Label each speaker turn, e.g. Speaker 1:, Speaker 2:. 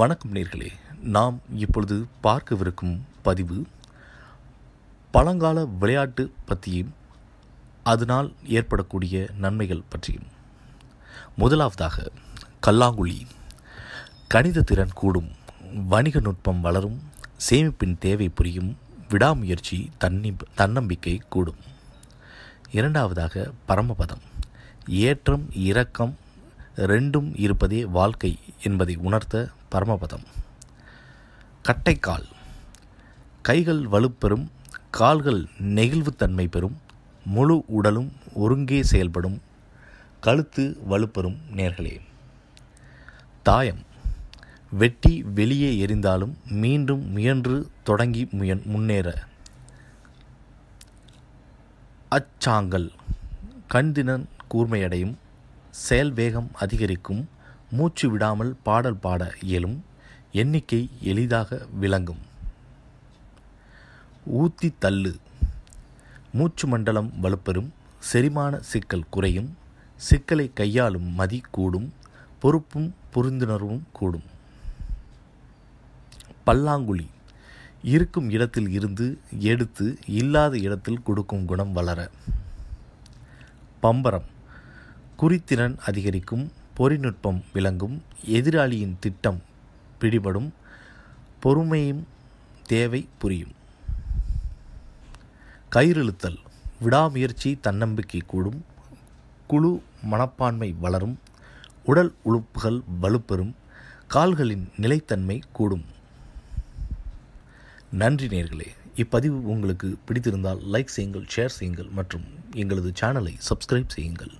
Speaker 1: வணக்கம் நேர்களே நாம் இப்பொழுது பார்க்கவிருக்கும் பதிவு பழங்கால விளையாட்டு பற்றியும் அதனால் ஏற்படக்கூடிய நன்மைகள் பற்றியும் முதலாவதாக கல்லாங்குழி கணித திறன் கூடும் வணிக நுட்பம் வளரும் சேமிப்பின் தேவை புரியும் விடாமுயற்சி தன்னி தன்னம்பிக்கை கூடும் இரண்டாவதாக பரமபதம் ஏற்றம் இரக்கம் ரெண்டும் இருப்பதே வாழ்க்கை என்பதை உணர்த்த பரமபதம் கட்டைக்கால் கைகள் வலுப்பெறும் கால்கள் நெகிழ்வுத்தன்மை பெறும் முழு உடலும் ஒருங்கே செயல்படும் கழுத்து வலுப்பெறும் நேர்களே தாயம் வெட்டி வெளியே எரிந்தாலும் மீண்டும் முயன்று தொடங்கி முயன் முன்னேற அச்சாங்கல் கண்தினன் கூர்மையடையும் செயல் வேகம் அதிகரிக்கும் மூச்சு விடாமல் பாடல் பாட இயலும் எண்ணிக்கை எளிதாக விளங்கும் ஊத்தி தள்ளு மூச்சு மண்டலம் வலுப்பெறும் செரிமான சிக்கல் குறையும் சிக்கலை கையாளும் மதி கூடும் பொறுப்பும் புரிந்துணர்வும் கூடும் பல்லாங்குழி இருக்கும் இடத்தில் இருந்து எடுத்து இல்லாத இடத்தில் கொடுக்கும் குணம் வளர பம்பரம் குறித்திறன் அதிகரிக்கும் பொறிநுட்பம் விளங்கும் எதிராளியின் திட்டம் பிடிபடும் பொறுமையும் தேவை புரியும் கயிறுழுத்தல் விடாமுயற்சி தன்னம்பிக்கை கூடும் குழு மனப்பான்மை வளரும் உடல் உழுப்புகள் வலுப்பெறும் கால்களின் நிலைத்தன்மை கூடும் நன்றி நேர்களே இப்பதிவு உங்களுக்கு பிடித்திருந்தால் லைக் செய்யுங்கள் ஷேர் செய்யுங்கள் மற்றும் எங்களது சேனலை சப்ஸ்கிரைப் செய்யுங்கள்